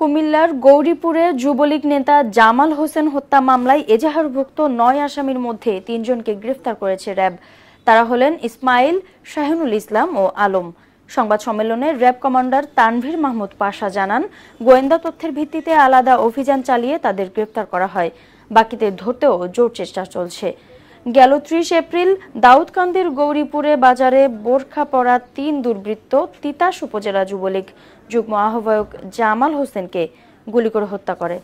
কুমিল্লার গৌরীপুরে যুবলীগ নেতা জামাল হোসেন হত্যা মামলায় এজাহারভুক্ত নয় আসামির মধ্যে তিনজনকে গ্রেফতার করেছে র্যাব তারা হলেন ইসমাইল শাহিনুল ইসলাম ও আলম সংবাদ সম্মেলনে র্যাব কমান্ডার তানভীর মাহমুদ পাশা জানান গোয়েন্দা তথ্যের ভিত্তিতে আলাদা অভিযান চালিয়ে তাদের গ্রেফতার করা হয় বাকিদের ধরতেও জোর চেষ্টা চলছে গেল ত্রিশ এপ্রিল দাউদকান্দির গৌরীপুরে বাজারে বোরখা পরা তিন দুর্বৃত্ত তিতাস উপজেলা যুবলীগ যুগ্ম আহ্বায়ক জামাল হোসেনকে গুলি করে হত্যা করে